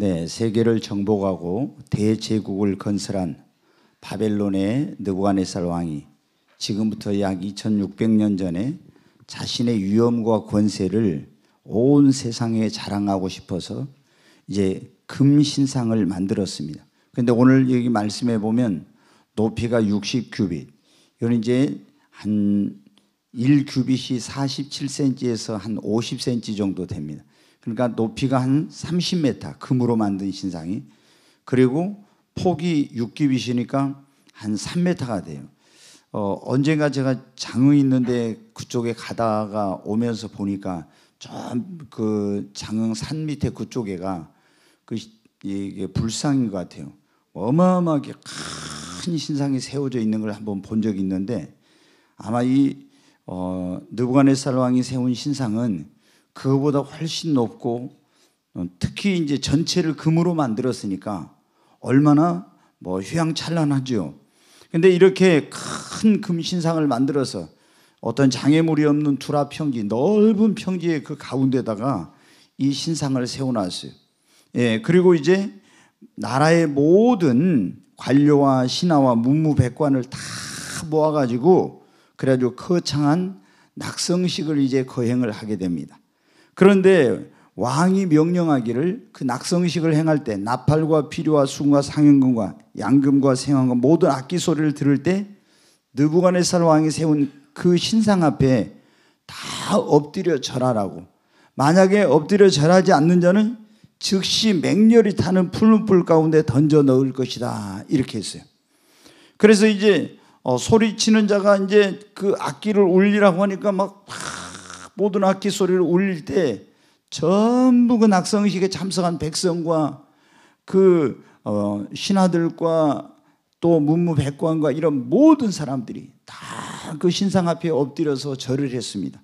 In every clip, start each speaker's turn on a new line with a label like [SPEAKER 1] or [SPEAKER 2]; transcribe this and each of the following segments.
[SPEAKER 1] 네, 세계를 정복하고 대제국을 건설한 바벨론의 느부갓네살 왕이 지금부터 약 2600년 전에 자신의 위엄과 권세를 온 세상에 자랑하고 싶어서 이제 금신상을 만들었습니다. 근데 오늘 여기 말씀해 보면 높이가 60규빗. 이건 이제 한 1규빗이 47cm에서 한 50cm 정도 됩니다. 그러니까 높이가 한 30m 금으로 만든 신상이 그리고 폭이 6깁이시니까 한 3m가 돼요. 어, 언젠가 제가 장흥 있는데 그쪽에 가다가 오면서 보니까 저그 장흥 산 밑에 그쪽에가 그 이게 불상인 것 같아요. 어마어마하게 큰 신상이 세워져 있는 걸 한번 본 적이 있는데 아마 이 어, 느부갓네살 왕이 세운 신상은 그거보다 훨씬 높고 어, 특히 이제 전체를 금으로 만들었으니까 얼마나 뭐 휴양찬란하죠. 근데 이렇게 큰 금신상을 만들어서 어떤 장애물이 없는 두라 평지 넓은 평지의 그 가운데다가 이 신상을 세워놨어요. 예, 그리고 이제 나라의 모든 관료와 신하와 문무백관을 다 모아가지고 그래가지고 거창한 낙성식을 이제 거행을 하게 됩니다. 그런데 왕이 명령하기를 그 낙성식을 행할 때 나팔과 피류와 순과 상현금과 양금과 생황과 모든 악기 소리를 들을 때 느부갓네살 왕이 세운 그 신상 앞에 다 엎드려 절하라고. 만약에 엎드려 절하지 않는 자는 즉시 맹렬히 타는 푸른 불 가운데 던져 넣을 것이다. 이렇게 했어요. 그래서 이제 어, 소리치는 자가 이제 그 악기를 울리라고 하니까 막 모든 악기 소리를 울릴 때 전부 그 낙성식에 참석한 백성과 그 어, 신하들과 또 문무백관과 이런 모든 사람들이 다 그 신상 앞에 엎드려서 절을 했습니다.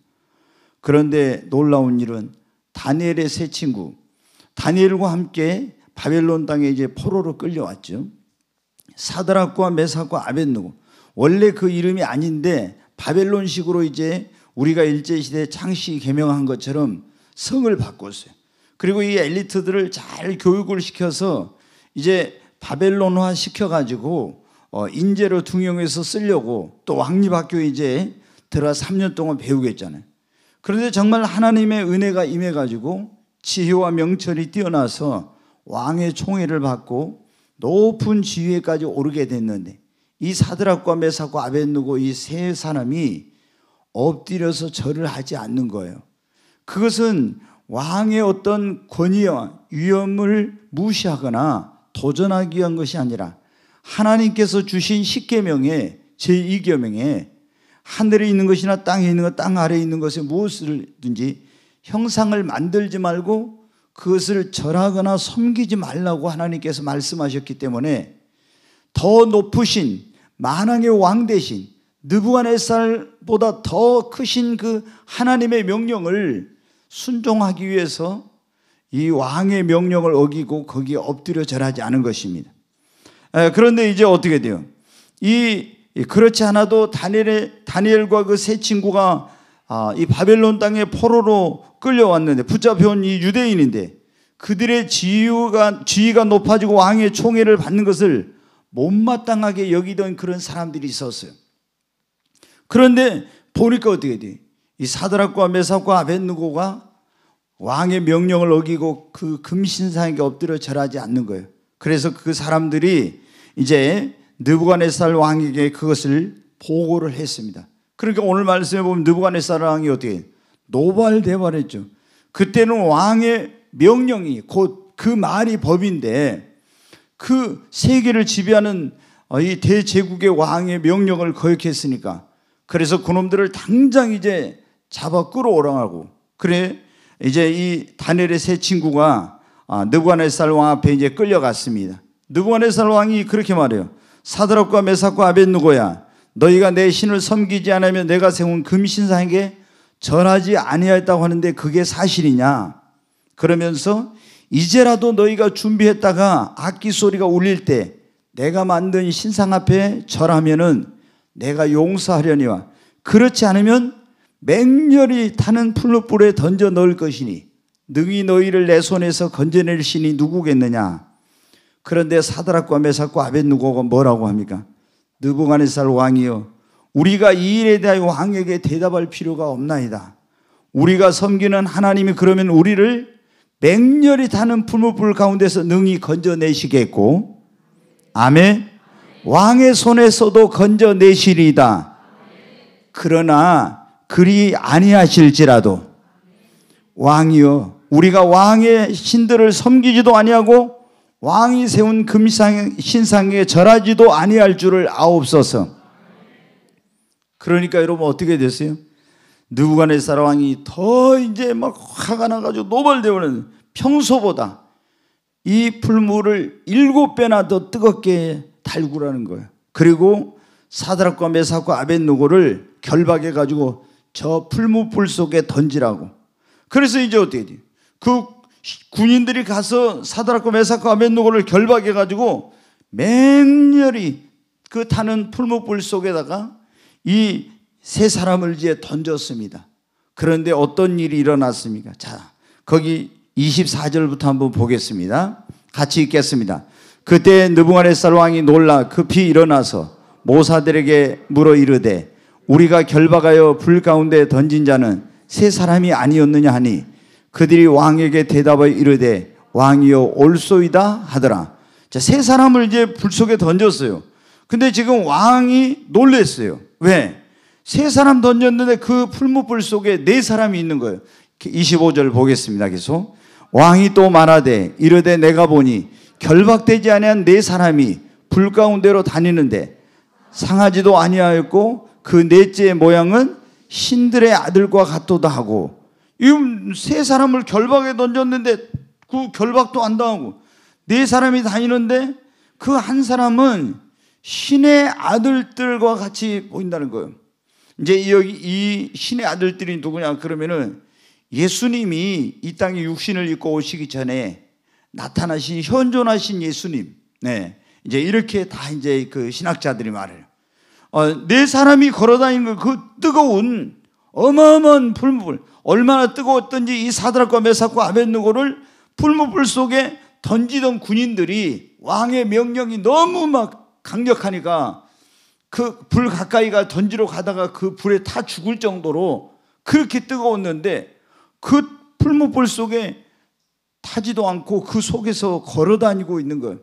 [SPEAKER 1] 그런데 놀라운 일은 다니엘의 세 친구 다니엘과 함께 바벨론 땅에 이제 포로로 끌려왔죠. 사드락과 메사과 아벳누고 원래 그 이름이 아닌데 바벨론식으로 이제 우리가 일제시대 에 창씨 개명한 것처럼 성을 바꿨어요. 그리고 이 엘리트들을 잘 교육을 시켜서 이제 바벨론화 시켜가지고 어, 인재로 등용해서 쓰려고 또 왕립학교 이제 들어 3년 동안 배우겠잖아요. 그런데 정말 하나님의 은혜가 임해가지고 지혜와 명철이 뛰어나서 왕의 총애를 받고 높은 지위에까지 오르게 됐는데 이 사드락과 메사고 아벤누고 이 세 사람이 엎드려서 절을 하지 않는 거예요. 그것은 왕의 어떤 권위와 위험을 무시하거나 도전하기 위한 것이 아니라 하나님께서 주신 십계명의 제2계명에 하늘에 있는 것이나 땅에 있는 것, 땅 아래에 있는 것에 무엇을든지 형상을 만들지 말고 그것을 절하거나 섬기지 말라고 하나님께서 말씀하셨기 때문에 더 높으신 만왕의 왕 대신 느부갓네살보다 더 크신 그 하나님의 명령을 순종하기 위해서 이 왕의 명령을 어기고 거기에 엎드려 절하지 않은 것입니다. 그런데 이제 어떻게 돼요? 이 그렇지 않아도 다니엘, 다니엘과 그 세 친구가 아, 이 바벨론 땅의 포로로 끌려왔는데 붙잡혀온 이 유대인인데 그들의 지위가, 지위가 높아지고 왕의 총애를 받는 것을 못마땅하게 여기던 그런 사람들이 있었어요. 그런데 보니까 어떻게 돼? 이 사드락과 메사과 아벤누고가 왕의 명령을 어기고 그 금신상에게 엎드려 절하지 않는 거예요. 그래서 그 사람들이 이제 느부갓네살 왕에게 그것을 보고를 했습니다. 그러니까 오늘 말씀해 보면 느부갓네살 왕이 어떻게 노발대발했죠. 그때는 왕의 명령이 곧 그 말이 법인데 그 세계를 지배하는 이 대제국의 왕의 명령을 거역했으니까 그래서 그놈들을 당장 이제 잡아 끌어오라고. 그래 이제 이 다니엘의 세 친구가 아, 느부갓네살 왕 앞에 이제 끌려갔습니다. 느부갓네살 왕이 그렇게 말해요. 사드락과 메삭과 아벳누고야 너희가 내 신을 섬기지 않으면 내가 세운 금신상에게 전하지 아니하였다고 하는데 그게 사실이냐? 그러면서 이제라도 너희가 준비했다가 악기 소리가 울릴 때 내가 만든 신상 앞에 절하면은 내가 용서하려니와 그렇지 않으면 맹렬히 타는 풀로불에 던져 넣을 것이니 능히 너희를 내 손에서 건져낼 신이 누구겠느냐 그런데 사드락과 메삭과 아벳누고가 뭐라고 합니까? 느부갓네살 왕이여 우리가 이 일에 대하여 왕에게 대답할 필요가 없나이다. 우리가 섬기는 하나님이 그러면 우리를 맹렬히 타는 풀무불 가운데서 능히 건져내시겠고 아멘 왕의 손에서도 건져내시리이다. 그러나 그리 아니하실지라도 왕이여 우리가 왕의 신들을 섬기지도 아니하고 왕이 세운 금상 신상에 절하지도 아니할 줄을 아옵소서. 그러니까 여러분 어떻게 됐어요? 누구부갓사살 왕이 더 이제 막 화가 나가지고 노발대우는 평소보다 이 풀물을 일곱 배나 더 뜨겁게 달구라는 거예요. 그리고 사드락과 메사과 아벤누고를 결박해 가지고 저 풀무불 속에 던지라고. 그래서 이제 어떻게 돼그 군인들이 가서 사드락과 메사과 아벤누고를 결박해 가지고 맹렬히 그 타는 풀무불 속에다가 이 세 사람을 이제 던졌습니다. 그런데 어떤 일이 일어났습니까? 자, 거기 24절부터 한번 보겠습니다. 같이 읽겠습니다. 그때 느부갓네살 왕이 놀라 급히 그 일어나서 모사들에게 물어 이르되 우리가 결박하여 불 가운데 던진 자는 세 사람이 아니었느냐 하니 그들이 왕에게 대답하여 이르되 왕이여 올소이다 하더라. 자, 세 사람을 이제 불 속에 던졌어요. 근데 지금 왕이 놀랬어요. 왜? 세 사람 던졌는데 그 풀무불 속에 네 사람이 있는 거예요. 25절 보겠습니다. 계속. 왕이 또 말하되 이르되 내가 보니 결박되지 아니한 네 사람이 불 가운데로 다니는데 상하지도 아니하였고 그 넷째의 모양은 신들의 아들과 같도다 하고 이 세 사람을 결박에 던졌는데 그 결박도 안 당하고 네 사람이 다니는데 그 한 사람은 신의 아들들과 같이 보인다는 거예요. 이제 여기 이 신의 아들들이 누구냐 그러면은 예수님이 이 땅에 육신을 입고 오시기 전에 나타나신 현존하신 예수님. 네. 이제 이렇게 다 이제 그 신학자들이 말해요. 어, 네 사람이 걸어다니는 그 뜨거운 어마어마한 불무불 얼마나 뜨거웠던지 이 사드락과 메사과 아벤누고를 불무불 속에 던지던 군인들이 왕의 명령이 너무 막 강력하니까 그 불 가까이가 던지러 가다가 그 불에 타 죽을 정도로 그렇게 뜨거웠는데 그불무불 속에 타지도 않고 그 속에서 걸어 다니고 있는 것.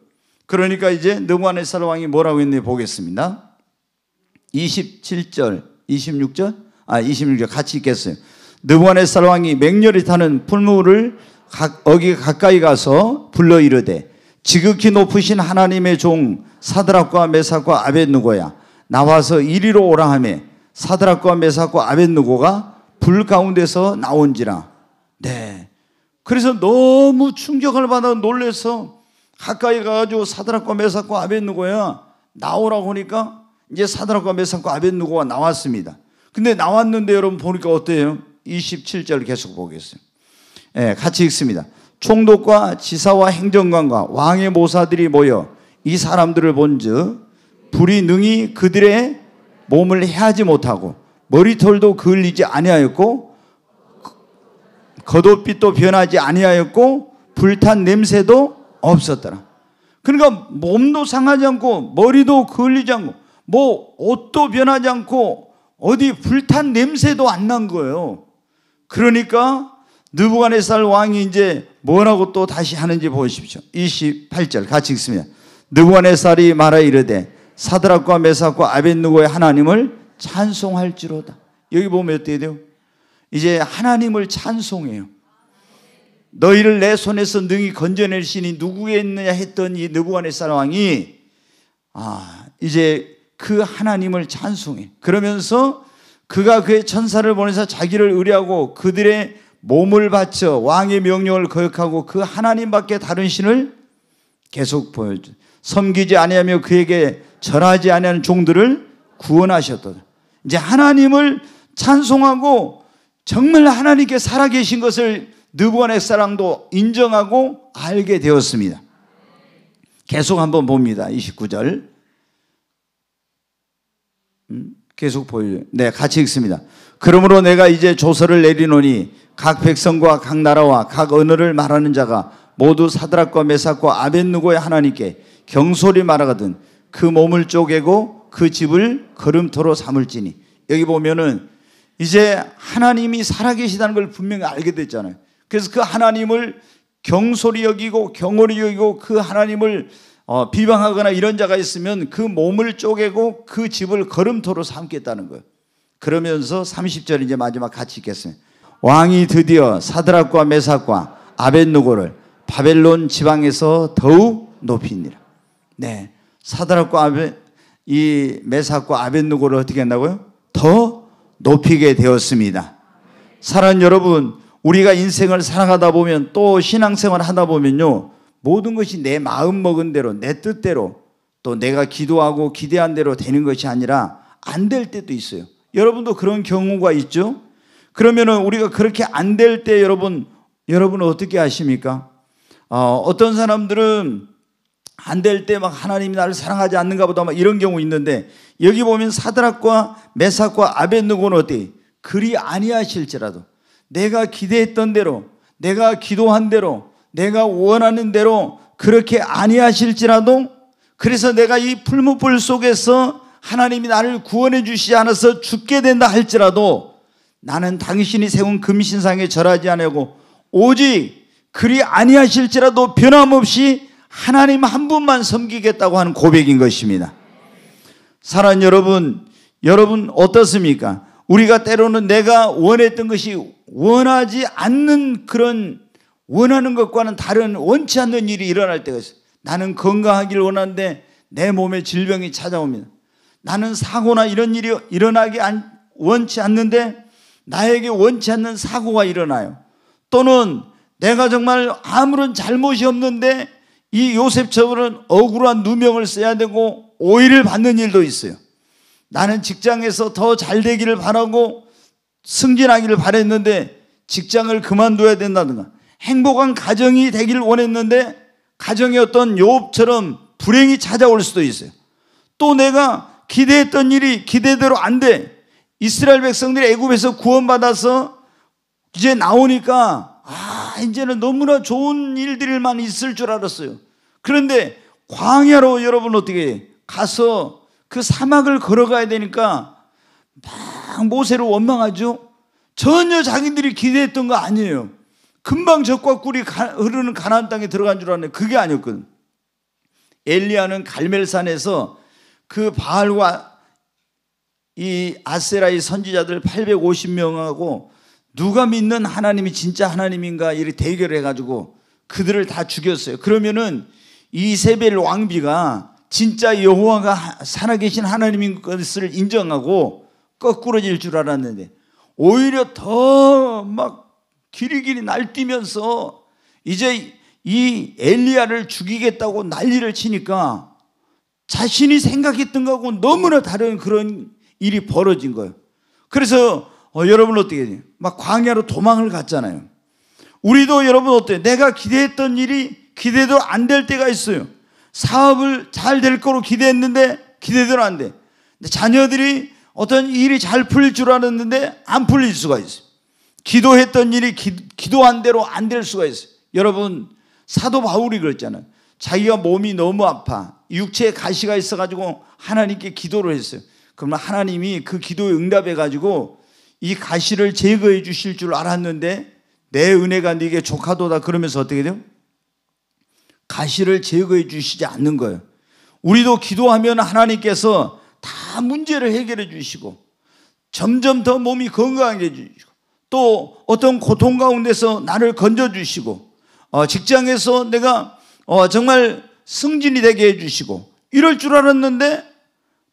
[SPEAKER 1] 그러니까 이제 느부갓네살 왕이 뭐라고 했는 보겠습니다. 27절, 26절, 아 26절 같이 읽겠어요. 느부갓네살 왕이 맹렬히 타는 풀무를 어기 가까이 가서 불러 이르되 지극히 높으신 하나님의 종 사드락과 메삭과 아벳누고야 나와서 이리로 오라 하매 사드락과 메삭과 아벳누고가 불 가운데서 나온지라. 네. 그래서 너무 충격을 받아 놀래서 가까이 가가지고 사드락과 메삭과 아벳누고야 나오라고 하니까 이제 사드락과 메삭과 아벳누고가 나왔습니다. 근데 나왔는데 여러분 보니까 어때요? 27절 계속 보겠어요 예, 같이 읽습니다. 총독과 지사와 행정관과 왕의 모사들이 모여 이 사람들을 본즉 불이 능히 그들의 몸을 해하지 못하고 머리털도 그을리지 아니하였고 겉옷빛도 변하지 아니하였고 불탄 냄새도 없었더라. 그러니까 몸도 상하지 않고 머리도 그을리지 않고 뭐 옷도 변하지 않고 어디 불탄 냄새도 안 난 거예요. 그러니까 느부갓네살 왕이 이제 뭐라고 또 다시 하는지 보십시오. 28절 같이 읽습니다. 느부갓네살이 말하 이르되 사드락과 메삭과 아벤누고의 하나님을 찬송할지로다. 여기 보면 어떻게 돼요? 이제 하나님을 찬송해요. 너희를 내 손에서 능히 건져낼 신이 누구에 있느냐 했던 이 느부갓네살 왕이 아 이제 그 하나님을 찬송해. 그러면서 그가 그의 천사를 보내서 자기를 의뢰하고 그들의 몸을 바쳐 왕의 명령을 거역하고 그 하나님밖에 다른 신을 계속 보여주. 섬기지 아니하며 그에게 절하지 아니하는 종들을 구원하셨다. 이제 하나님을 찬송하고 정말 하나님께 살아계신 것을 느부간의 사랑도 인정하고 알게 되었습니다. 계속 한번 봅니다. 29절. 음, 계속 보여요. 네, 같이 읽습니다. 그러므로 내가 이제 조서를 내리노니 각 백성과 각 나라와 각 언어를 말하는 자가 모두 사드락과 메삭과 아벤누고의 하나님께 경솔히 말하거든 그 몸을 쪼개고 그 집을 걸음토로 삼을지니 여기 보면은 이제 하나님이 살아계시다는 걸 분명히 알게 됐잖아요. 그래서 그 하나님을 경솔히 여기고 경홀히 여기고 그 하나님을 어, 비방하거나 이런 자가 있으면 그 몸을 쪼개고 그 집을 걸음토로 삼겠다는 거예요. 그러면서 30절 이제 마지막 같이 읽겠습니다. 왕이 드디어 사드락과 메삭과 아벤누고를 바벨론 지방에서 더욱 높이니라. 네. 사드락과 아벤 이 메삭과 아벤누고를 어떻게 한다고요? 더 높이게 되었습니다. 사랑 여러분, 우리가 인생을 살아가다 보면 또 신앙생활 하다 보면요. 모든 것이 내 마음 먹은 대로, 내 뜻대로 또 내가 기도하고 기대한 대로 되는 것이 아니라 안 될 때도 있어요. 여러분도 그런 경우가 있죠? 그러면은 우리가 그렇게 안 될 때 여러분, 여러분 어떻게 하십니까? 어, 어떤 사람들은 안될때막 하나님이 나를 사랑하지 않는가 보다 막 이런 경우 있는데 여기 보면 사드락과 메삭과 아벤누고는 어때? 그리 아니하실지라도 내가 기대했던 대로 내가 기도한 대로 내가 원하는 대로 그렇게 아니하실지라도 그래서 내가 이 풀무불 속에서 하나님이 나를 구원해 주시지 않아서 죽게 된다 할지라도 나는 당신이 세운 금신상에 절하지 않고 으 오직 그리 아니하실지라도 변함없이 하나님 한 분만 섬기겠다고 하는 고백인 것입니다. 사랑 여러분, 여러분 어떻습니까? 우리가 때로는 내가 원했던 것이 원하지 않는 그런 원하는 것과는 다른 원치 않는 일이 일어날 때가 있어요. 나는 건강하기를 원하는데 내 몸에 질병이 찾아옵니다. 나는 사고나 이런 일이 일어나기 원치 않는데 나에게 원치 않는 사고가 일어나요. 또는 내가 정말 아무런 잘못이 없는데 이 요셉처럼 억울한 누명을 써야 되고 오해를 받는 일도 있어요. 나는 직장에서 더 잘 되기를 바라고 승진하기를 바랬는데 직장을 그만둬야 된다든가 행복한 가정이 되기를 원했는데 가정의 어떤 요업처럼 불행이 찾아올 수도 있어요. 또 내가 기대했던 일이 기대대로 안 돼. 이스라엘 백성들이 애굽에서 구원받아서 이제 나오니까 이제는 너무나 좋은 일들만 있을 줄 알았어요. 그런데 광야로 여러분 어떻게 가서 그 사막을 걸어가야 되니까 막 모세를 원망하죠. 전혀 자기들이 기대했던 거 아니에요. 금방 적과 꿀이 흐르는 가난 땅에 들어간 줄 알았는데 그게 아니었거든. 엘리야는 갈멜산에서 그 바알과 이 아세라의 선지자들 850명하고 누가 믿는 하나님이 진짜 하나님인가 이렇게 대결을 해가지고 그들을 다 죽였어요. 그러면은 이세벨 왕비가 진짜 여호와가 살아계신 하나님인 것을 인정하고 거꾸로질 줄 알았는데 오히려 더막 길이길이 날뛰면서 이제 이 엘리야를 죽이겠다고 난리를 치니까 자신이 생각했던 거하고 너무나 다른 그런 일이 벌어진 거예요. 그래서 어, 여러분 어떻게 돼요? 막 광야로 도망을 갔잖아요. 우리도 여러분 어때요? 내가 기대했던 일이 기대도 안 될 때가 있어요. 사업을 잘 될 거로 기대했는데 기대대로 안 돼. 근데 자녀들이 어떤 일이 잘 풀릴 줄 알았는데 안 풀릴 수가 있어요. 기도했던 일이 기, 도한 대로 안 될 수가 있어요. 여러분 사도 바울이 그랬잖아요. 자기가 몸이 너무 아파 육체에 가시가 있어가지고 하나님께 기도를 했어요. 그러면 하나님이 그 기도에 응답해가지고 이 가시를 제거해 주실 줄 알았는데 내 은혜가 네게 조카도다 그러면서 어떻게 돼요? 가시를 제거해 주시지 않는 거예요. 우리도 기도하면 하나님께서 다 문제를 해결해 주시고 점점 더 몸이 건강해게 주시고 또 어떤 고통 가운데서 나를 건져 주시고 어, 직장에서 내가 어, 정말 승진이 되게 해 주시고 이럴 줄 알았는데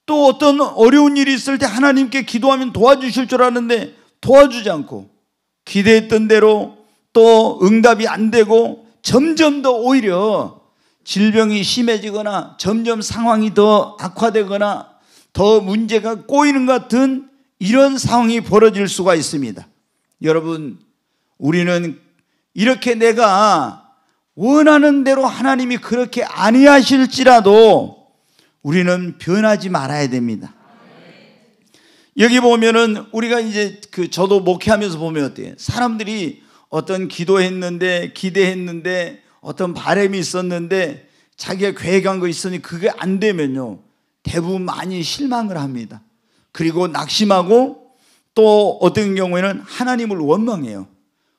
[SPEAKER 1] 또 어떤 어려운 일이 있을 때 하나님께 기도하면 도와주실 줄 아는데 도와주지 않고 기대했던 대로 또 응답이 안 되고 점점 더 오히려 질병이 심해지거나 점점 상황이 더 악화되거나 더 문제가 꼬이는 것 같은 이런 상황이 벌어질 수가 있습니다. 여러분, 우리는 이렇게 내가 원하는 대로 하나님이 그렇게 아니하실지라도 우리는 변하지 말아야 됩니다. 네. 여기 보면은 우리가 이제 그 저도 목회하면서 보면 어때요? 사람들이 어떤 기도했는데 기대했는데 어떤 바램이 있었는데 자기가 계획한 거 있으니 그게 안 되면요. 대부분 많이 실망을 합니다. 그리고 낙심하고 또 어떤 경우에는 하나님을 원망해요.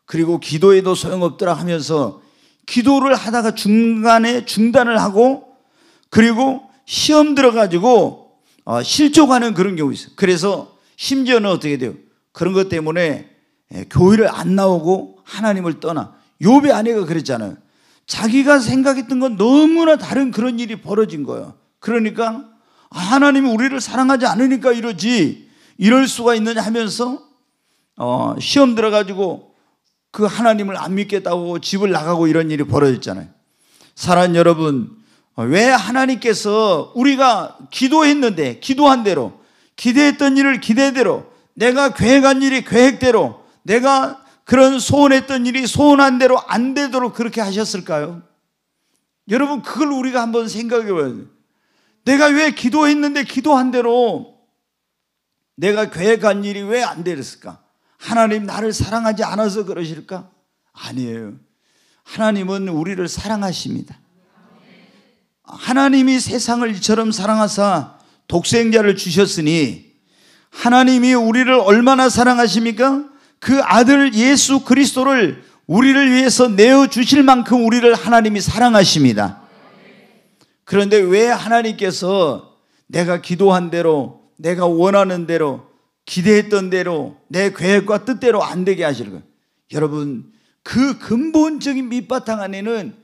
[SPEAKER 1] 그리고 기도에도 소용없더라 하면서 기도를 하다가 중간에 중단을 하고 그리고 시험 들어가지고 어, 실족하는 그런 경우 있어요. 그래서 심지어는 어떻게 돼요? 그런 것 때문에 예, 교회를 안 나오고 하나님을 떠나. 요배 아내가 그랬잖아요. 자기가 생각했던 건 너무나 다른 그런 일이 벌어진 거예요. 그러니까 아, 하나님이 우리를 사랑하지 않으니까 이러지 이럴 수가 있느냐 하면서 어, 시험 들어가지고 그 하나님을 안 믿겠다고 집을 나가고 이런 일이 벌어졌잖아요. 사랑 여러분 어, 왜 하나님께서 우리가 기도했는데 기도한 대로 기대했던 일을 기대대로 내가 계획한 일이 계획대로 내가 그런 소원했던 일이 소원한 대로 안 되도록 그렇게 하셨을까요? 여러분 그걸 우리가 한번 생각해 봐요 내가 왜 기도했는데 기도한 대로 내가 계획한 일이 왜 안 되었을까? 하나님 나를 사랑하지 않아서 그러실까? 아니에요. 하나님은 우리를 사랑하십니다. 하나님이 세상을 이처럼 사랑하사 독생자를 주셨으니 하나님이 우리를 얼마나 사랑하십니까? 그 아들 예수 그리스도를 우리를 위해서 내어 주실 만큼 우리를 하나님이 사랑하십니다. 그런데 왜 하나님께서 내가 기도한 대로 내가 원하는 대로 기대했던 대로 내 계획과 뜻대로 안 되게 하시는 거예요. 여러분 그 근본적인 밑바탕 안에는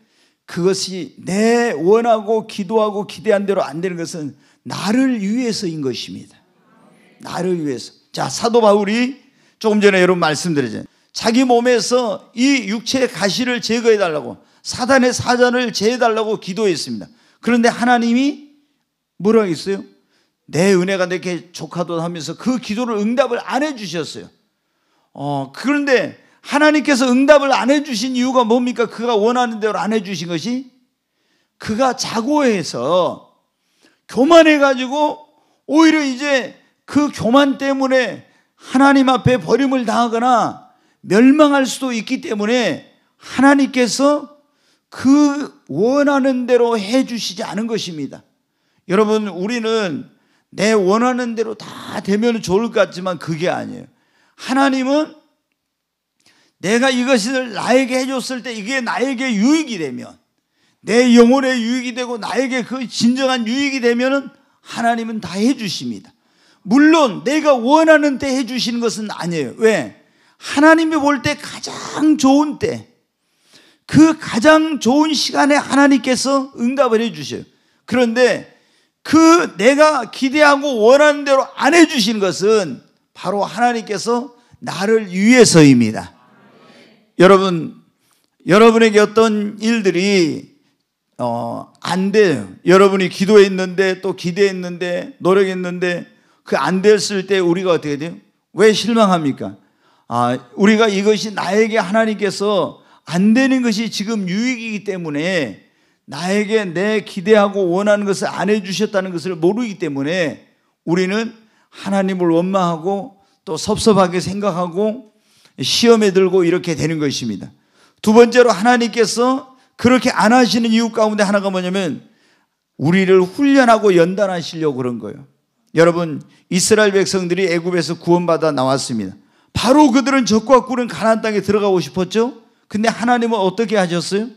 [SPEAKER 1] 그것이 내 원하고 기도하고 기대한 대로 안 되는 것은 나를 위해서인 것입니다. 나를 위해서. 자, 사도 바울이 조금 전에 여러분 말씀드렸잖아요. 자기 몸에서 이 육체의 가시를 제거해 달라고 사단의 사자를 제해 달라고 기도했습니다. 그런데 하나님이 뭐라고 했어요? 내 은혜가 내게 조카도 하면서 그 기도를 응답을 안 해주셨어요. 어, 그런데 하나님께서 응답을 안 해주신 이유가 뭡니까? 그가 원하는 대로 안 해주신 것이 그가 자고해서 교만해가지고 오히려 이제 그 교만 때문에 하나님 앞에 버림을 당하거나 멸망할 수도 있기 때문에 하나님께서 그 원하는 대로 해주시지 않은 것입니다. 여러분, 우리는 내 원하는 대로 다 되면 좋을 것 같지만 그게 아니에요. 하나님은 내가 이것을 나에게 해줬을 때 이게 나에게 유익이 되면 내 영혼에 유익이 되고 나에게 그 진정한 유익이 되면 하나님은 다 해주십니다. 물론 내가 원하는 때 해주시는 것은 아니에요. 왜? 하나님이 볼 때 가장 좋은 때, 그 가장 좋은 시간에 하나님께서 응답을 해주셔요. 그런데 그 내가 기대하고 원하는 대로 안 해주신 것은 바로 하나님께서 나를 위해서입니다. 여러분, 여러분에게 어떤 일들이 어, 안 돼요. 여러분이 기도했는데 또 기대했는데 노력했는데 그 안 됐을 때 우리가 어떻게 돼요? 왜 실망합니까? 아, 우리가 이것이 나에게 하나님께서 안 되는 것이 지금 유익이기 때문에 나에게 내 기대하고 원하는 것을 안 해주셨다는 것을 모르기 때문에 우리는 하나님을 원망하고 또 섭섭하게 생각하고 시험에 들고 이렇게 되는 것입니다. 두 번째로 하나님께서 그렇게 안 하시는 이유 가운데 하나가 뭐냐면 우리를 훈련하고 연단하시려고 그런 거예요. 여러분 이스라엘 백성들이 애굽에서 구원받아 나왔습니다. 바로 그들은 적과 꿀은 가나안 땅에 들어가고 싶었죠. 근데 하나님은 어떻게 하셨어요?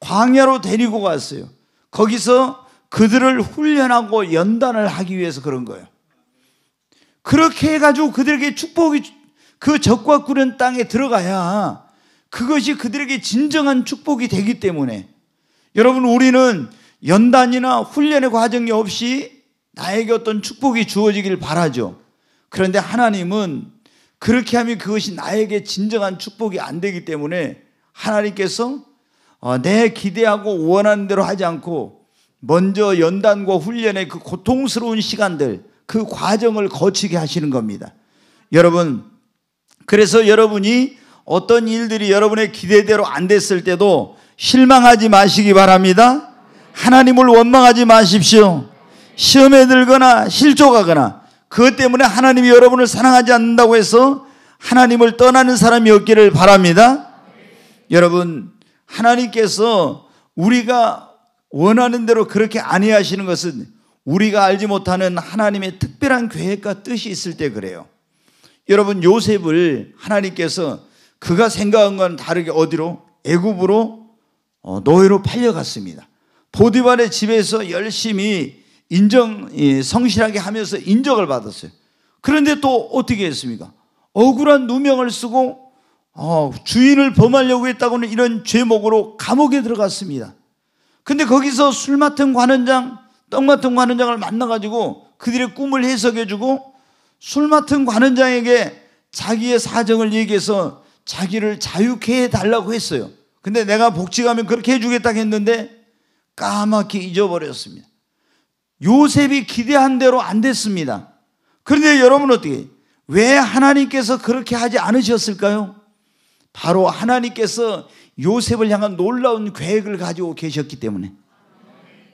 [SPEAKER 1] 광야로 데리고 갔어요. 거기서 그들을 훈련하고 연단을 하기 위해서 그런 거예요. 그렇게 해가지고 그들에게 축복이 그 적과 꿀은 땅에 들어가야 그것이 그들에게 진정한 축복이 되기 때문에 여러분 우리는 연단이나 훈련의 과정이 없이 나에게 어떤 축복이 주어지길 바라죠. 그런데 하나님은 그렇게 하면 그것이 나에게 진정한 축복이 안 되기 때문에 하나님께서 어, 내 기대하고 원하는 대로 하지 않고 먼저 연단과 훈련의 그 고통스러운 시간들 그 과정을 거치게 하시는 겁니다. 여러분 그래서 여러분이 어떤 일들이 여러분의 기대대로 안 됐을 때도 실망하지 마시기 바랍니다. 하나님을 원망하지 마십시오. 시험에 들거나 실족하거나 그것 때문에 하나님이 여러분을 사랑하지 않는다고 해서 하나님을 떠나는 사람이 없기를 바랍니다. 여러분, 하나님께서 우리가 원하는 대로 그렇게 아니하시는 것은 우리가 알지 못하는 하나님의 특별한 계획과 뜻이 있을 때 그래요. 여러분 요셉을 하나님께서 그가 생각한 건 다르게 어디로 애굽으로 노예로 어, 팔려갔습니다. 보디발의 집에서 열심히 인정 성실하게 하면서 인정을 받았어요. 그런데 또 어떻게 했습니까? 억울한 누명을 쓰고 어, 주인을 범하려고 했다고는 이런 죄목으로 감옥에 들어갔습니다. 근데 거기서 술 맡은 관원장, 떡 맡은 관원장을 만나가지고 그들의 꿈을 해석해주고 술 맡은 관원장에게 자기의 사정을 얘기해서 자기를 자유케 해달라고 했어요. 근데 내가 복직하면 그렇게 해주겠다 했는데 까맣게 잊어버렸습니다. 요셉이 기대한 대로 안 됐습니다. 그런데 여러분 어떻게, 왜 하나님께서 그렇게 하지 않으셨을까요? 바로 하나님께서 요셉을 향한 놀라운 계획을 가지고 계셨기 때문에.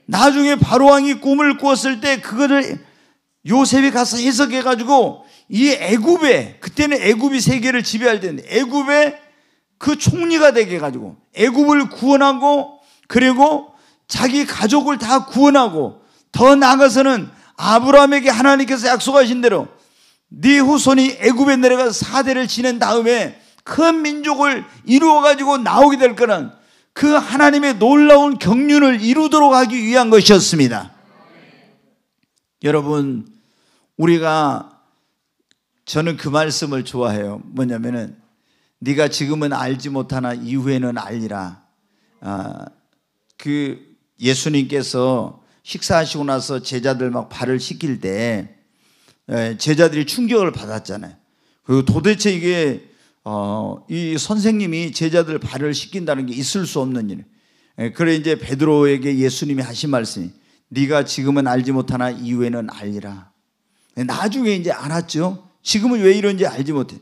[SPEAKER 1] 나중에 바로왕이 꿈을 꾸었을 때 그거를 요셉이 가서 해석해가지고 이 애굽에 그때는 애굽이 세계를 지배할 때인데 애굽에 그 총리가 되게 해가지고 애굽을 구원하고 그리고 자기 가족을 다 구원하고 더 나아가서는 아브라함에게 하나님께서 약속하신 대로 네 후손이 애굽에 내려가 사대를 지낸 다음에 큰 민족을 이루어 가지고 나오게 될 거는 그 하나님의 놀라운 경륜을 이루도록 하기 위한 것이었습니다. 여러분 우리가 저는 그 말씀을 좋아해요. 뭐냐면은 네가 지금은 알지 못하나 이후에는 알리라. 아, 그 예수님께서 식사하시고 나서 제자들 막 발을 씻길 때 예, 제자들이 충격을 받았잖아요. 그 도대체 이게 어, 이 선생님이 제자들 발을 씻긴다는 게 있을 수 없는 일. 예, 그래 이제 베드로에게 예수님이 하신 말씀이 네가 지금은 알지 못하나 이후에는 알리라. 네, 나중에 이제 알았죠. 지금은 왜 이런지 알지 못해.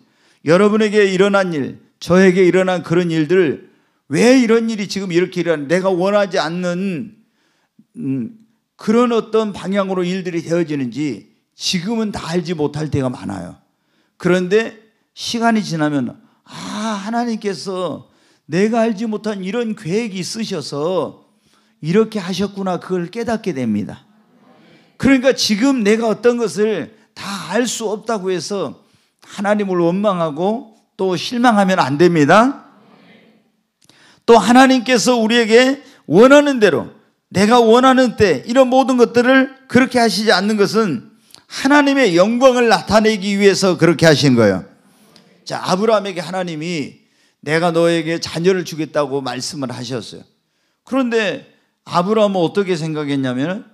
[SPEAKER 1] 여러분에게 일어난 일, 저에게 일어난 그런 일들, 왜 이런 일이 지금 이렇게 일어나? 내가 원하지 않는 음, 그런 어떤 방향으로 일들이 되어지는지 지금은 다 알지 못할 때가 많아요. 그런데 시간이 지나면 아 하나님께서 내가 알지 못한 이런 계획이 있으셔서 이렇게 하셨구나 그걸 깨닫게 됩니다. 그러니까 지금 내가 어떤 것을 다 알 수 없다고 해서 하나님을 원망하고 또 실망하면 안 됩니다. 또 하나님께서 우리에게 원하는 대로 내가 원하는 때 이런 모든 것들을 그렇게 하시지 않는 것은 하나님의 영광을 나타내기 위해서 그렇게 하신 거예요. 자, 아브라함에게 하나님이 내가 너에게 자녀를 주겠다고 말씀을 하셨어요. 그런데 아브라함은 어떻게 생각했냐면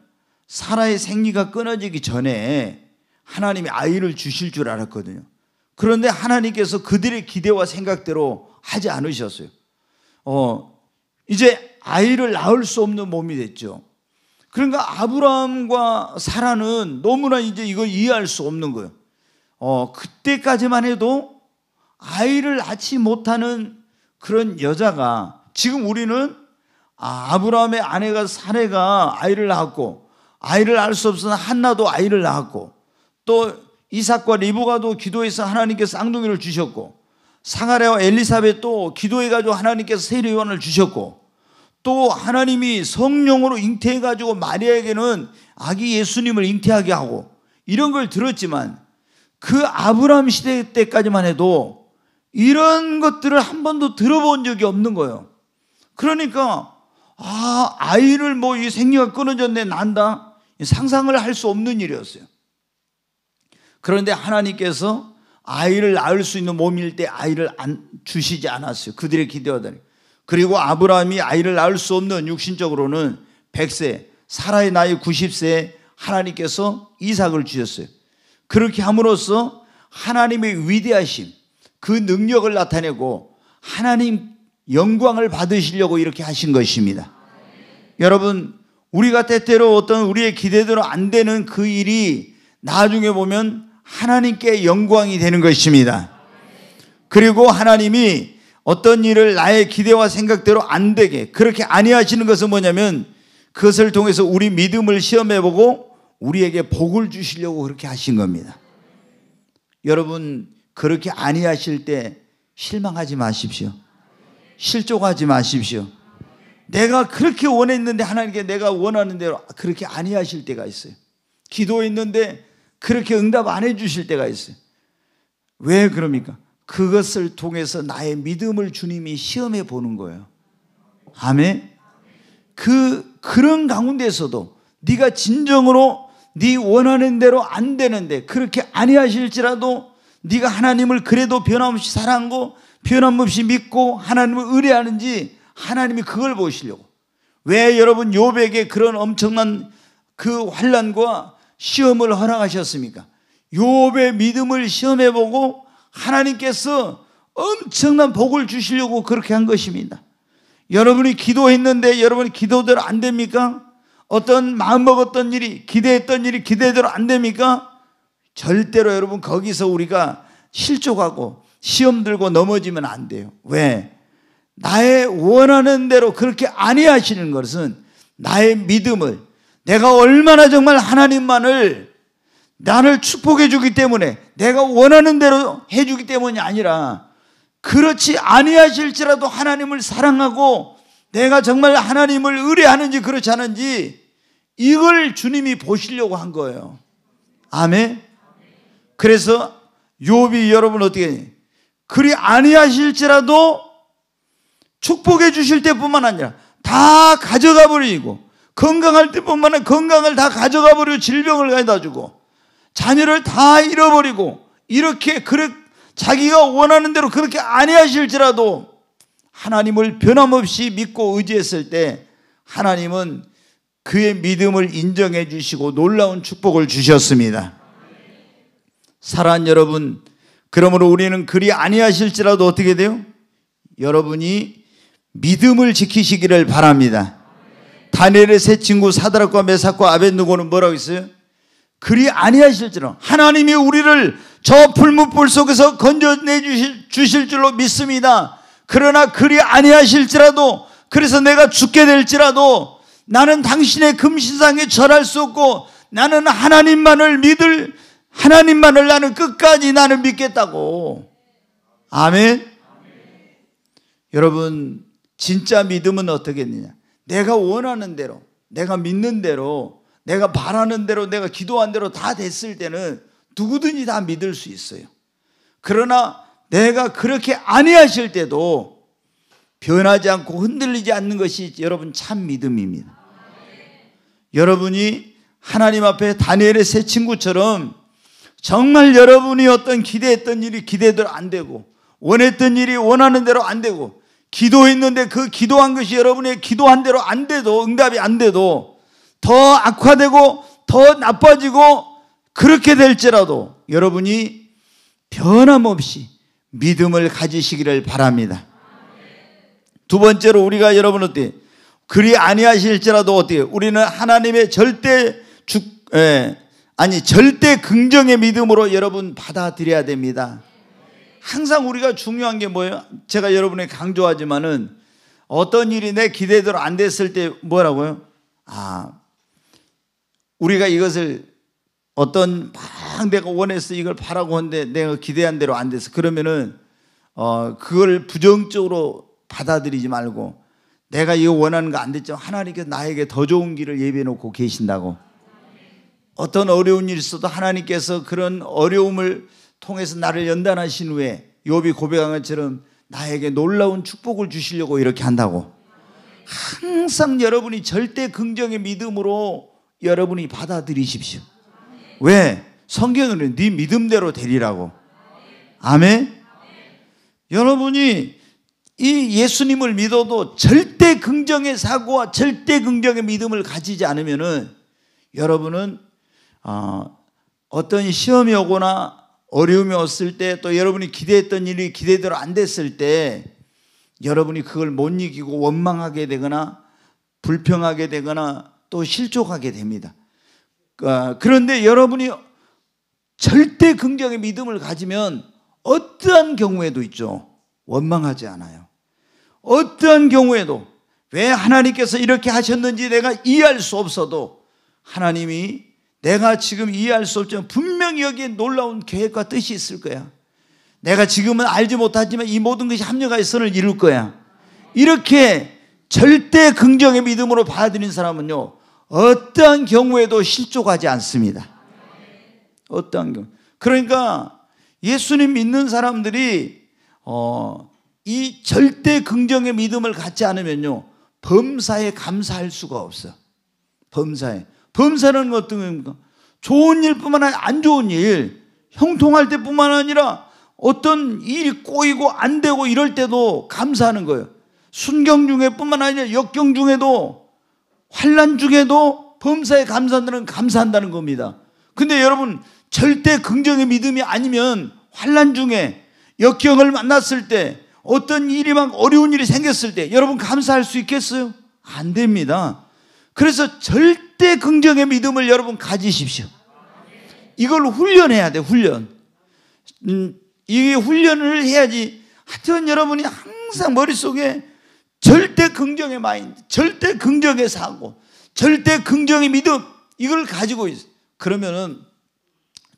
[SPEAKER 1] 사라의 생리가 끊어지기 전에 하나님이 아이를 주실 줄 알았거든요. 그런데 하나님께서 그들의 기대와 생각대로 하지 않으셨어요. 어, 이제 아이를 낳을 수 없는 몸이 됐죠. 그러니까 아브라함과 사라는 너무나 이제 이걸 이해할 수 없는 거예요. 어, 그때까지만 해도 아이를 낳지 못하는 그런 여자가 지금 우리는 아, 아브라함의 아내가 사내가 아이를 낳았고 아이를 알 수 없으나 한나도 아이를 낳았고 또 이삭과 리브가도 기도해서 하나님께 쌍둥이를 주셨고 상가레와 엘리사벳도 기도해가지고 하나님께서 세례요한을 주셨고 또 하나님이 성령으로 잉태해가지고 마리아에게는 아기 예수님을 잉태하게 하고 이런 걸 들었지만 그 아브라함 시대 때까지만 해도 이런 것들을 한 번도 들어본 적이 없는 거예요. 그러니까 아 아이를 뭐이 생리가 끊어졌네 난다 상상을 할 수 없는 일이었어요. 그런데 하나님께서 아이를 낳을 수 있는 몸일 때 아이를 안 주시지 않았어요. 그들의 기대하다니. 그리고 아브라함이 아이를 낳을 수 없는 육신적으로는 100세, 사라의 나이 90세에 하나님께서 이삭을 주셨어요. 그렇게 함으로써 하나님의 위대하심, 그 능력을 나타내고 하나님 영광을 받으시려고 이렇게 하신 것입니다. 여러분, 우리가 때때로 어떤 우리의 기대대로 안 되는 그 일이 나중에 보면 하나님께 영광이 되는 것입니다. 그리고 하나님이 어떤 일을 나의 기대와 생각대로 안 되게 그렇게 아니하시는 것은 뭐냐면 그것을 통해서 우리 믿음을 시험해 보고 우리에게 복을 주시려고 그렇게 하신 겁니다. 여러분 그렇게 아니하실 때 실망하지 마십시오. 실족하지 마십시오. 내가 그렇게 원했는데 하나님께 내가 원하는 대로 그렇게 아니하실 때가 있어요. 기도했는데 그렇게 응답 안 해주실 때가 있어요. 왜 그럽니까? 그것을 통해서 나의 믿음을 주님이 시험해 보는 거예요. 아멘. 그 그런 가운데서도 네가 진정으로 네 원하는 대로 안 되는데 그렇게 아니하실지라도 네가 하나님을 그래도 변함없이 사랑하고 변함없이 믿고 하나님을 의뢰하는지 하나님이 그걸 보시려고. 왜 여러분 요백에 그런 엄청난 그 환란과 시험을 허락하셨습니까? 요의 믿음을 시험해 보고 하나님께서 엄청난 복을 주시려고 그렇게 한 것입니다. 여러분이 기도했는데 여러분 기도대로 안 됩니까? 어떤 마음먹었던 일이 기대했던 일이 기대대로 안 됩니까? 절대로 여러분 거기서 우리가 실족하고 시험 들고 넘어지면 안 돼요. 왜? 나의 원하는 대로 그렇게 아니하시는 것은 나의 믿음을 내가 얼마나 정말 하나님만을 나를 축복해 주기 때문에 내가 원하는 대로 해 주기 때문이 아니라 그렇지 아니하실지라도 하나님을 사랑하고 내가 정말 하나님을 의뢰하는지 그렇지 않은지 이걸 주님이 보시려고 한 거예요. 아멘. 그래서 요비 여러분 어떻게 그리 아니하실지라도 축복해 주실 때뿐만 아니라 다 가져가 버리고 건강할 때뿐만 아니라 건강을 다 가져가 버리고 질병을 가져다 주고 자녀를 다 잃어버리고 이렇게 그렇 자기가 원하는 대로 그렇게 안니하실지라도 하나님을 변함없이 믿고 의지했을 때 하나님은 그의 믿음을 인정해 주시고 놀라운 축복을 주셨습니다. 사랑하는 여러분, 그러므로 우리는 그리 아니하실지라도 어떻게 돼요? 여러분이 믿음을 지키시기를 바랍니다. 다니엘의 세 친구 사드락과 메삭과 아벤누고는 뭐라고 했어요? 그리 아니하실지라 하나님이 우리를 저 풀무불 속에서 건져내 주실, 주실 줄로 믿습니다. 그러나 그리 아니하실지라도 그래서 내가 죽게 될지라도 나는 당신의 금신상에 절할 수 없고 나는 하나님만을 믿을 하나님만을 나는 끝까지 나는 믿겠다고. 아멘. 아멘. 여러분 진짜 믿음은 어떻게 되냐? 내가 원하는 대로, 내가 믿는 대로, 내가 바라는 대로, 내가 기도한 대로 다 됐을 때는 누구든지 다 믿을 수 있어요. 그러나 내가 그렇게 아니하실 때도 변하지 않고 흔들리지 않는 것이 여러분 참 믿음입니다. 여러분이 하나님 앞에 다니엘의 새 친구처럼 정말 여러분이 어떤 기대했던 일이 기대대로 안 되고 원했던 일이 원하는 대로 안 되고 기도했는데 그 기도한 것이 여러분의 기도한 대로 안 돼도 응답이 안 돼도 더 악화되고 더 나빠지고 그렇게 될지라도 여러분이 변함없이 믿음을 가지시기를 바랍니다. 두 번째로 우리가 여러분 어때 그리 아니하실지라도 어떻게 우리는 하나님의 절대 죽 에, 예, 아니 절대 긍정의 믿음으로 여러분 받아들여야 됩니다. 항상 우리가 중요한 게 뭐예요? 제가 여러분에 강조하지만은 어떤 일이 내 기대대로 안 됐을 때 뭐라고요? 아, 우리가 이것을 어떤 막 내가 원해서 이걸 바라고 한데 내가 기대한 대로 안 돼서 그러면은 어, 그걸 부정적으로 받아들이지 말고 내가 이거 원하는 거 안 됐지만 하나님께서 나에게 더 좋은 길을 예비해 놓고 계신다고 어떤 어려운 일 있어도 하나님께서 그런 어려움을 통해서 나를 연단하신 후에 요비 고백한 것처럼 나에게 놀라운 축복을 주시려고 이렇게 한다고. 항상 여러분이 절대 긍정의 믿음으로 여러분이 받아들이십시오. 왜? 성경은 네 믿음대로 되리라고. 아멘. 여러분이 이 예수님을 믿어도 절대 긍정의 사고와 절대 긍정의 믿음을 가지지 않으면 여러분은 어, 어떤 시험이 오거나 어려움이 없을때 또 여러분이 기대했던 일이 기대대로 안 됐을 때 여러분이 그걸 못 이기고 원망하게 되거나 불평하게 되거나 또 실족하게 됩니다. 아, 그런데 여러분이 절대 긍정의 믿음을 가지면 어떠한 경우에도 있죠. 원망하지 않아요. 어떠한 경우에도 왜 하나님께서 이렇게 하셨는지 내가 이해할 수 없어도 하나님이 내가 지금 이해할 수 없지만 분명히 여기에 놀라운 계획과 뜻이 있을 거야. 내가 지금은 알지 못하지만 이 모든 것이 합력하여 선을 이룰 거야. 이렇게 절대 긍정의 믿음으로 받아들인 사람은요, 어떠한 경우에도 실족하지 않습니다. 어떠한 경우. 그러니까 예수님 믿는 사람들이, 어, 이 절대 긍정의 믿음을 갖지 않으면요, 범사에 감사할 수가 없어. 범사에. 범사라는 건 어떤 겁니까? 좋은 일뿐만 아니라 안 좋은 일, 형통할 때뿐만 아니라 어떤 일이 꼬이고 안 되고 이럴 때도 감사하는 거예요. 순경 중에 뿐만 아니라 역경 중에도 환란 중에도 범사에 감사한다는 감사한다는 겁니다. 근데 여러분 절대 긍정의 믿음이 아니면 환란 중에 역경을 만났을 때 어떤 일이 막 어려운 일이 생겼을 때 여러분 감사할 수 있겠어요? 안 됩니다. 그래서 절대 긍정의 믿음을 여러분 가지십시오. 이걸 훈련해야 돼, 훈련. 음, 이게 훈련을 해야지. 하여튼 여러분이 항상 머릿속에 절대 긍정의 마인드, 절대 긍정의 사고, 절대 긍정의 믿음, 이걸 가지고 있어. 그러면은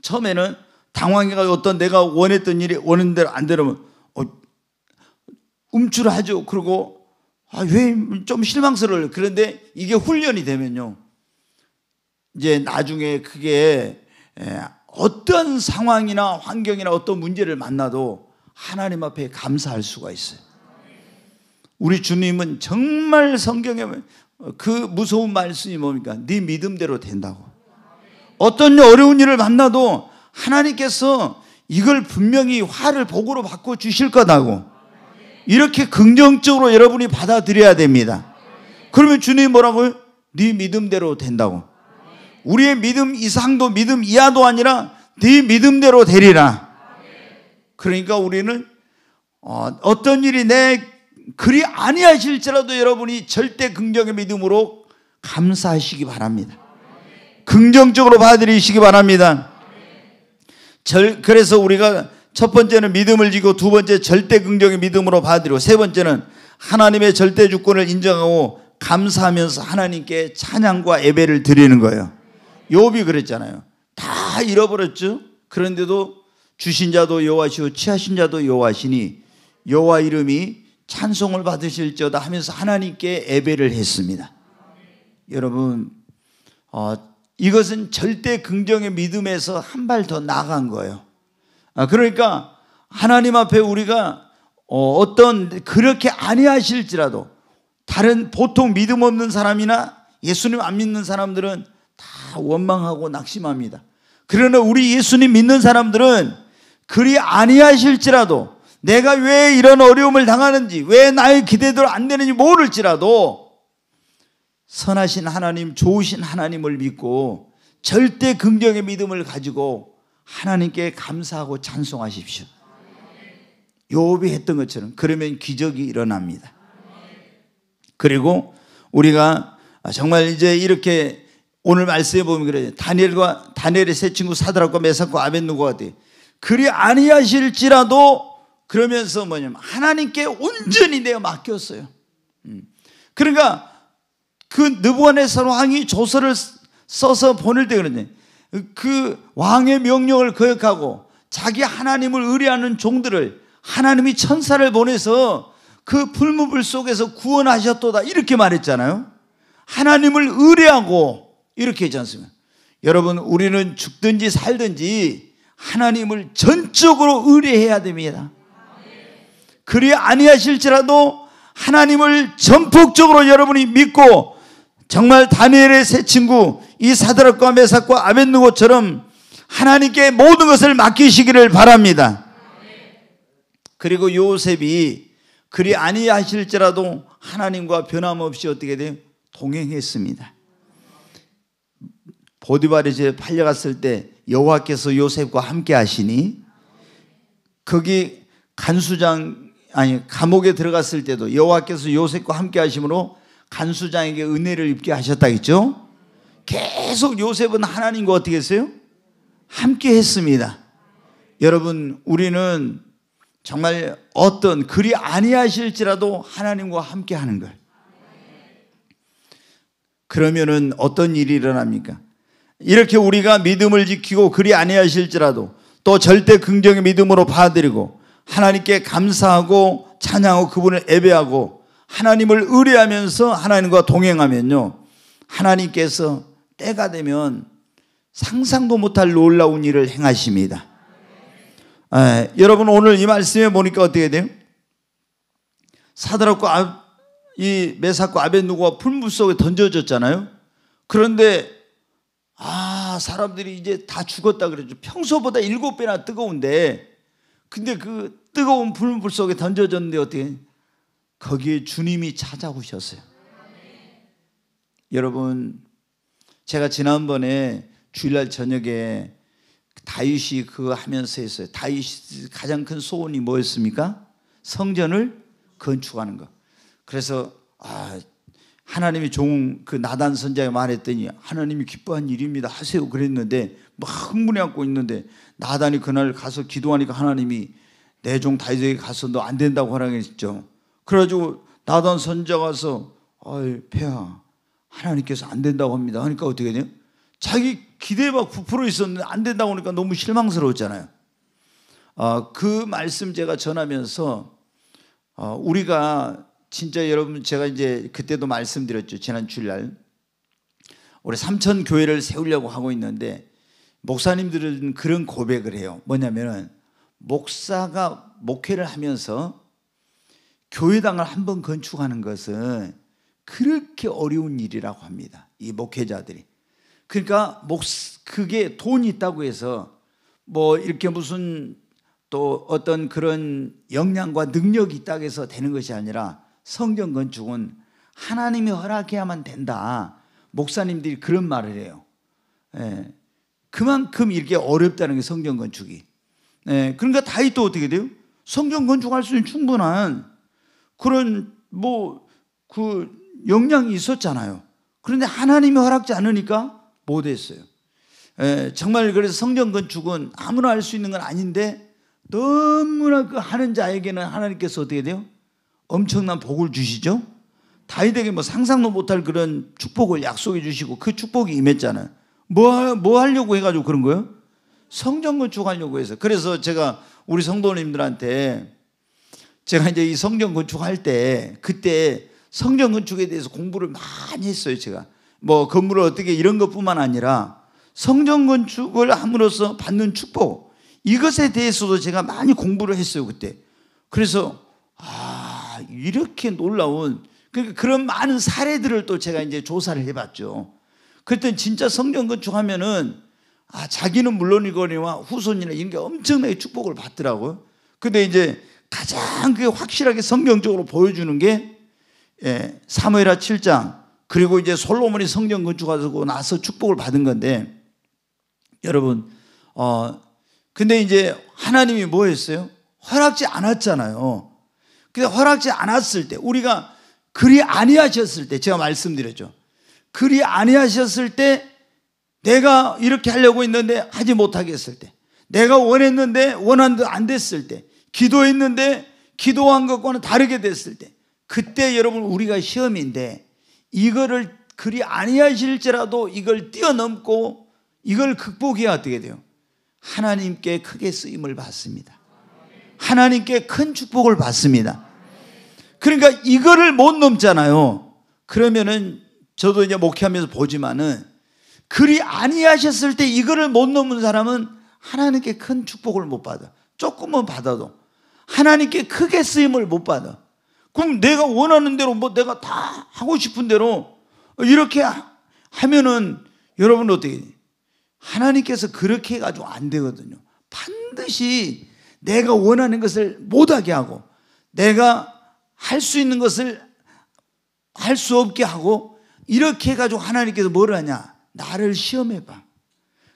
[SPEAKER 1] 처음에는 당황해가 어떤 내가 원했던 일이 원하는 대로 안 되면 어, 움츠러하죠. 그리고 아, 왜 좀 실망스러워요. 그런데 이게 훈련이 되면요. 이제 나중에 그게 어떤 상황이나 환경이나 어떤 문제를 만나도 하나님 앞에 감사할 수가 있어요. 우리 주님은 정말 성경에 그 무서운 말씀이 뭡니까? 네 믿음대로 된다고. 어떤 어려운 일을 만나도 하나님께서 이걸 분명히 화를 복으로 바꿔 주실 거다고. 이렇게 긍정적으로 여러분이 받아들여야 됩니다. 그러면 주님이 뭐라고요? 네 믿음대로 된다고. 우리의 믿음 이상도 믿음 이하도 아니라 네 믿음대로 되리라. 그러니까 우리는 어, 어떤 일이 내 그리 아니하실지라도 여러분이 절대 긍정의 믿음으로 감사하시기 바랍니다. 긍정적으로 받아들이시기 바랍니다. 절, 그래서 우리가 첫 번째는 믿음을 지고 두 번째 절대 긍정의 믿음으로 받아들이고 세 번째는 하나님의 절대 주권을 인정하고 감사하면서 하나님께 찬양과 예배를 드리는 거예요. 요비 그랬잖아요. 다 잃어버렸죠. 그런데도 주신 자도 여호와시오 취하신 자도 여호와시니 여호와 이름이 찬송을 받으실지어다 하면서 하나님께 예배를 했습니다. 여러분 어, 이것은 절대 긍정의 믿음에서 한 발 더 나간 거예요. 아, 그러니까 하나님 앞에 우리가 어, 어떤 그렇게 아니하실지라도 다른 보통 믿음 없는 사람이나 예수님 안 믿는 사람들은 다 원망하고 낙심합니다. 그러나 우리 예수님 믿는 사람들은 그리 아니하실지라도 내가 왜 이런 어려움을 당하는지 왜 나의 기대대로 안 되는지 모를지라도 선하신 하나님 좋으신 하나님을 믿고 절대 긍정의 믿음을 가지고 하나님께 감사하고 찬송하십시오. 요업이 했던 것처럼 그러면 기적이 일어납니다. 그리고 우리가 정말 이제 이렇게 오늘 말씀에 보면 그래요. 다니엘과 다니엘의 세 친구 사드락과 메삭과 아벤누고가 돼. 그리 아니하실지라도 그러면서 뭐냐면 하나님께 온전히 내어 맡겼어요. 음. 그러니까 그 느부갓네살 왕이 조서를 써서 보낼 때 그러는데 그 왕의 명령을 거역하고 자기 하나님을 의뢰하는 종들을 하나님이 천사를 보내서 그 불무불 속에서 구원하셨도다 이렇게 말했잖아요. 하나님을 의뢰하고 이렇게 했지 않습니까? 여러분 우리는 죽든지 살든지 하나님을 전적으로 의뢰해야 됩니다. 그리 아니하실지라도 하나님을 전폭적으로 여러분이 믿고 정말 다니엘의 새 친구 이 사드락과 메삭과 아벤누고처럼 하나님께 모든 것을 맡기시기를 바랍니다. 그리고 요셉이 그리 아니하실지라도 하나님과 변함없이 어떻게 돼요? 동행했습니다. 보디발이 제 팔려갔을 때 여호와께서 요셉과 함께 하시니 거기 간수장 아니 감옥에 들어갔을 때도 여호와께서 요셉과 함께 하심으로 간수장에게 은혜를 입게 하셨다겠죠? 계속 요셉은 하나님과 어떻게 했어요? 함께 했습니다. 여러분, 우리는 정말 어떤 그리 아니하실지라도 하나님과 함께 하는 걸. 그러면은 어떤 일이 일어납니까? 이렇게 우리가 믿음을 지키고 그리 아니하실지라도 또 절대 긍정의 믿음으로 받아들이고 하나님께 감사하고 찬양하고 그분을 예배하고 하나님을 의뢰하면서 하나님과 동행하면요. 하나님께서 때가 되면 상상도 못할 놀라운 일을 행하십니다. 아, 여러분 오늘 이 말씀에 보니까 어떻게 돼요? 사드락과 아, 이 메사코 아벤누고가 풀무 속에 던져졌잖아요. 그런데 아 사람들이 이제 다 죽었다 그러죠. 평소보다 일곱 배나 뜨거운데 근데 그 뜨거운 풀무 속에 던져졌는데 어떻게 거기에 주님이 찾아오셨어요. 여러분 제가 지난번에 주일날 저녁에 다윗이 그 하면서 했어요. 다윗이 가장 큰 소원이 뭐였습니까? 성전을 건축하는 거. 그래서 아, 하나님이 종그 나단 선자에 말했더니 하나님이 기뻐한 일입니다 하세요 그랬는데 막 흥분해갖고 있는데 나단이 그날 가서 기도하니까 하나님이 내 종 다윗에게 가서 너 안 된다고 하라 그랬죠. 그래가지고 나단 선자 가서 아이 폐하 하나님께서 안 된다고 합니다. 하니까 그러니까 어떻게 되냐? 자기 기대에 막 부풀어 있었는데 안 된다고 하니까 너무 실망스러웠잖아요. 어, 그 말씀 제가 전하면서 어, 우리가 진짜 여러분 제가 이제 그때도 말씀드렸죠. 지난 주일날 우리 삼천 교회를 세우려고 하고 있는데 목사님들은 그런 고백을 해요. 뭐냐면은 목사가 목회를 하면서 교회당을 한 번 건축하는 것은 그렇게 어려운 일이라고 합니다. 이 목회자들이. 그러니까 목 그게 돈 있다고 해서 뭐 이렇게 무슨 또 어떤 그런 역량과 능력이 있다고 해서 되는 것이 아니라 성전 건축은 하나님이 허락해야만 된다. 목사님들이 그런 말을 해요. 예. 그만큼 이렇게 어렵다는 게 성전 건축이. 예. 그러니까 다윗도 어떻게 돼요? 성전 건축할 수 있는 충분한 그런 뭐그 역량이 있었잖아요. 그런데 하나님이 허락지 않으니까 못했어요. 에, 예, 정말 그래서 성전 건축은 아무나 할 수 있는 건 아닌데 너무나 그 하는 자에게는 하나님께서 어떻게 돼요? 엄청난 복을 주시죠. 다윗에게 뭐 상상도 못할 그런 축복을 약속해 주시고 그 축복이 임했잖아요. 뭐, 뭐 하려고 해가지고 그런 거예요? 성전 건축하려고 해서. 그래서 제가 우리 성도님들한테 제가 이제 이 성전 건축할 때 그때 성전 건축에 대해서 공부를 많이 했어요, 제가. 뭐 건물을 어떻게 이런 것뿐만 아니라 성전 건축을 함으로써 받는 축복 이것에 대해서도 제가 많이 공부를 했어요, 그때. 그래서 아, 이렇게 놀라운 그러니까 그런 많은 사례들을 또 제가 이제 조사를 해 봤죠. 그랬더니 진짜 성전 건축하면은 아, 자기는 물론이거니와 후손이나 이런 게 엄청나게 축복을 받더라고요. 근데 이제 가장 그게 확실하게 성경적으로 보여주는 게 예, 사무엘하 7장 그리고 이제 솔로몬이 성전 건축하고 나서 축복을 받은 건데 여러분 어 근데 이제 하나님이 뭐 했어요? 허락지 않았잖아요. 근데 허락지 않았을 때 우리가 그리 아니하셨을 때 제가 말씀드렸죠. 그리 아니하셨을 때 내가 이렇게 하려고 했는데 하지 못하겠을 때 내가 원했는데 원한 듯안 됐을 때 기도했는데 기도한 것과는 다르게 됐을 때 그때 여러분 우리가 시험인데 이거를 그리 아니하실지라도 이걸 뛰어넘고 이걸 극복해야 어떻게 돼요? 하나님께 크게 쓰임을 받습니다. 하나님께 큰 축복을 받습니다. 그러니까 이거를 못 넘잖아요. 그러면은 저도 이제 목회하면서 보지만은 그리 아니하셨을 때 이거를 못 넘는 사람은 하나님께 큰 축복을 못 받아. 조금만 받아도 하나님께 크게 쓰임을 못 받아. 그럼 내가 원하는 대로 뭐 내가 다 하고 싶은 대로 이렇게 하면은 여러분 어떻게 하나님께서 그렇게 해가지고 안 되거든요. 반드시 내가 원하는 것을 못하게 하고 내가 할 수 있는 것을 할 수 없게 하고 이렇게 해가지고 하나님께서 뭘 하냐? 나를 시험해봐.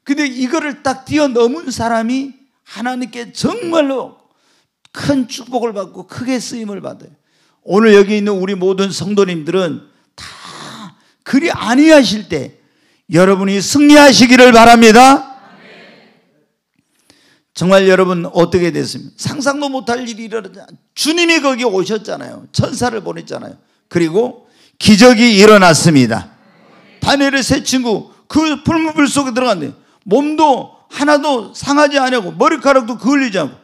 [SPEAKER 1] 근데 이거를 딱 뛰어넘은 사람이 하나님께 정말로 큰 축복을 받고 크게 쓰임을 받아요. 오늘 여기 있는 우리 모든 성도님들은 다 그리 아니하실 때 여러분이 승리하시기를 바랍니다. 정말 여러분 어떻게 됐습니까? 상상도 못할 일이 일어났 주님이 거기 오셨잖아요. 천사를 보냈잖아요. 그리고 기적이 일어났습니다. 다니엘의 세 친구 그 풀무불 속에 들어갔네. 몸도 하나도 상하지 않냐고 머리카락도 그을리지 않고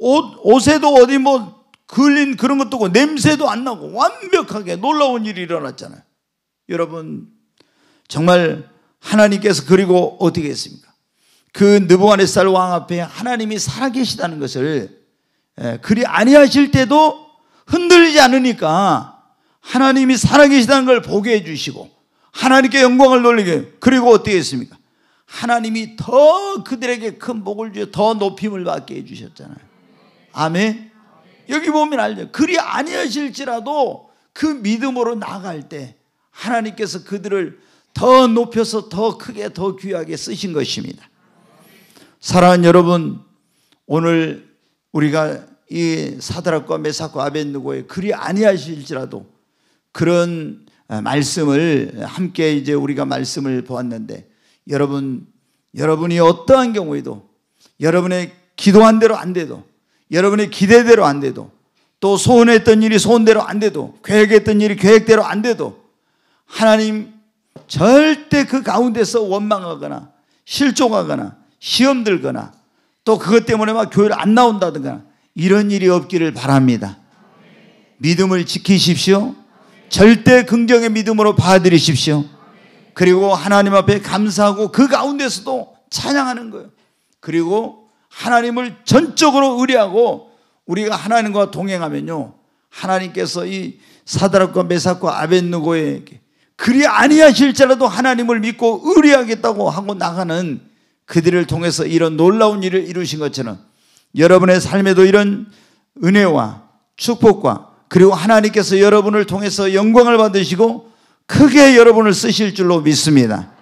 [SPEAKER 1] 옷, 옷에도 어디 뭐 그린 그런 것도 고 냄새도 안 나고 완벽하게 놀라운 일이 일어났잖아요. 여러분 정말 하나님께서 그리고 어떻게 했습니까? 그 느부갓네살 왕 앞에 하나님이 살아계시다는 것을 예, 그리 아니하실 때도 흔들리지 않으니까 하나님이 살아계시다는 걸 보게 해주시고 하나님께 영광을 돌리게 그리고 어떻게 했습니까? 하나님이 더 그들에게 큰 복을 주어 더 높임을 받게 해주셨잖아요. 아멘. 여기 보면 알죠. 그리 아니하실지라도 그 믿음으로 나갈 때 하나님께서 그들을 더 높여서 더 크게 더 귀하게 쓰신 것입니다. 사랑하는 여러분, 오늘 우리가 이 사드락과 메사코 아벤누고의 그리 아니하실지라도 그런 말씀을 함께 이제 우리가 말씀을 보았는데 여러분 여러분이 어떠한 경우에도 여러분의 기도한 대로 안 돼도 여러분이 기대대로 안 돼도 또 소원했던 일이 소원대로 안 돼도 계획했던 일이 계획대로 안 돼도 하나님 절대 그 가운데서 원망하거나 실종하거나 시험 들거나 또 그것 때문에 막 교회를 안 나온다든가 이런 일이 없기를 바랍니다. 믿음을 지키십시오. 절대 긍정의 믿음으로 받아들이십시오. 그리고 하나님 앞에 감사하고 그 가운데서도 찬양하는 거예요. 그리고 하나님을 전적으로 의뢰하고 우리가 하나님과 동행하면요. 하나님께서 이 사다락과 메사과 아벤누고에게 그리 아니하실지라도 하나님을 믿고 의뢰하겠다고 하고 나가는 그들을 통해서 이런 놀라운 일을 이루신 것처럼 여러분의 삶에도 이런 은혜와 축복과 그리고 하나님께서 여러분을 통해서 영광을 받으시고 크게 여러분을 쓰실 줄로 믿습니다.